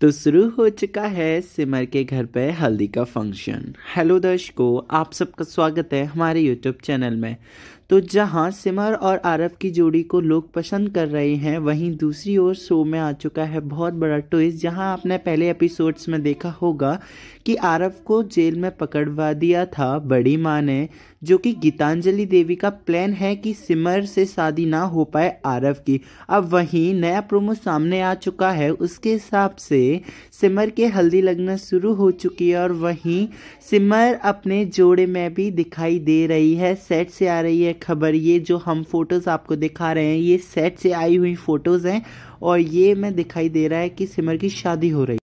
तो शुरू हो चुका है सिमर के घर पे हल्दी का फंक्शन हेलो दर्शकों आप सबका स्वागत है हमारे यूट्यूब चैनल में तो जहां सिमर और आरफ की जोड़ी को लोग पसंद कर रहे हैं वहीं दूसरी ओर शो में आ चुका है बहुत बड़ा ट्विस्ट जहां आपने पहले एपिसोड्स में देखा होगा कि आरफ को जेल में पकड़वा दिया था बड़ी माँ ने जो कि गीतांजलि देवी का प्लान है कि सिमर से शादी ना हो पाए आरव की अब वहीं नया प्रोमो सामने आ चुका है उसके हिसाब से सिमर के हल्दी लगना शुरू हो चुकी है और वहीं सिमर अपने जोड़े में भी दिखाई दे रही है सेट से आ रही है खबर ये जो हम फ़ोटोज़ आपको दिखा रहे हैं ये सेट से आई हुई फ़ोटोज़ हैं और ये मैं दिखाई दे रहा है कि सिमर की शादी हो रही